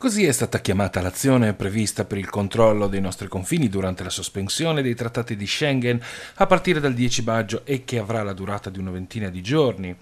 Così è stata chiamata l'azione prevista per il controllo dei nostri confini durante la sospensione dei trattati di Schengen a partire dal 10 maggio e che avrà la durata di una ventina di giorni.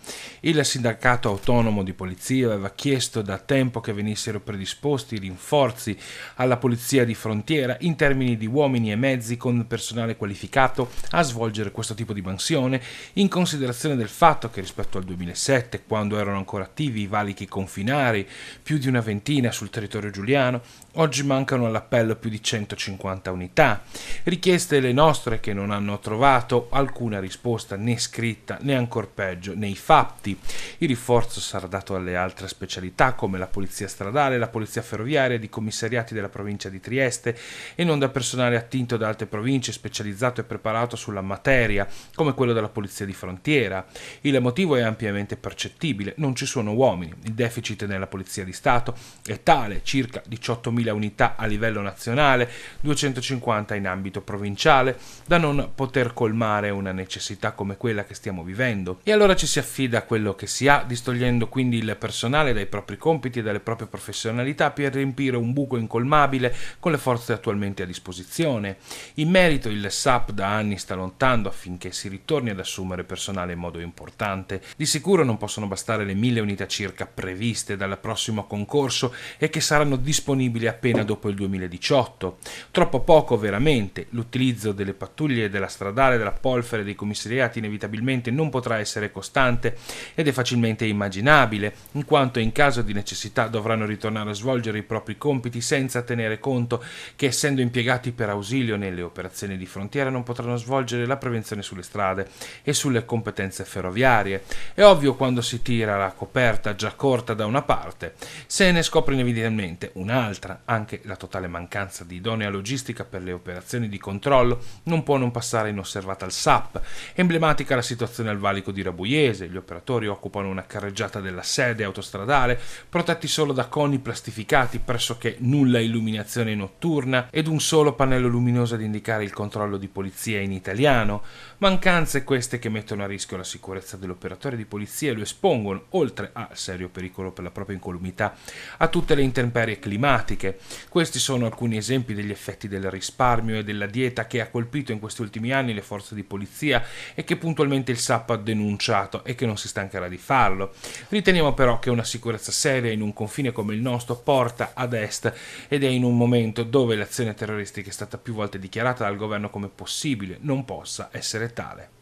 Il sindacato autonomo di polizia aveva chiesto da tempo che venissero predisposti rinforzi alla polizia di frontiera in termini di uomini e mezzi con personale qualificato a svolgere questo tipo di mansione in considerazione del fatto che rispetto al 2007, quando erano ancora attivi i valichi confinari, più di una ventina sul territorio territorio giuliano, oggi mancano all'appello più di 150 unità. Richieste le nostre che non hanno trovato alcuna risposta né scritta né ancor peggio nei fatti. Il rinforzo sarà dato alle altre specialità come la polizia stradale, la polizia ferroviaria, di commissariati della provincia di Trieste e non da personale attinto da altre province specializzato e preparato sulla materia, come quello della polizia di frontiera. Il motivo è ampiamente percettibile, non ci sono uomini, il deficit nella polizia di Stato è tale eh, circa 18.000 unità a livello nazionale, 250 in ambito provinciale, da non poter colmare una necessità come quella che stiamo vivendo. E allora ci si affida a quello che si ha, distogliendo quindi il personale dai propri compiti e dalle proprie professionalità per riempire un buco incolmabile con le forze attualmente a disposizione. In merito il SAP da anni sta lontando affinché si ritorni ad assumere personale in modo importante. Di sicuro non possono bastare le 1000 unità circa previste dal prossimo concorso e che saranno disponibili appena dopo il 2018. Troppo poco veramente, l'utilizzo delle pattuglie, della stradale, della polvere, dei commissariati inevitabilmente non potrà essere costante ed è facilmente immaginabile, in quanto in caso di necessità dovranno ritornare a svolgere i propri compiti senza tenere conto che essendo impiegati per ausilio nelle operazioni di frontiera non potranno svolgere la prevenzione sulle strade e sulle competenze ferroviarie. È ovvio quando si tira la coperta già corta da una parte, se ne scopre inevitabilmente Finalmente un'altra, anche la totale mancanza di idonea logistica per le operazioni di controllo non può non passare inosservata al SAP. Emblematica la situazione al valico di Rabuiese, gli operatori occupano una carreggiata della sede autostradale, protetti solo da coni plastificati, pressoché nulla illuminazione notturna ed un solo pannello luminoso ad indicare il controllo di polizia in italiano. Mancanze queste che mettono a rischio la sicurezza dell'operatore di polizia e lo espongono, oltre a serio pericolo per la propria incolumità, a tutte le interazioni intemperie climatiche. Questi sono alcuni esempi degli effetti del risparmio e della dieta che ha colpito in questi ultimi anni le forze di polizia e che puntualmente il SAP ha denunciato e che non si stancherà di farlo. Riteniamo però che una sicurezza seria in un confine come il nostro porta ad est ed è in un momento dove l'azione terroristica è stata più volte dichiarata dal governo come possibile, non possa essere tale.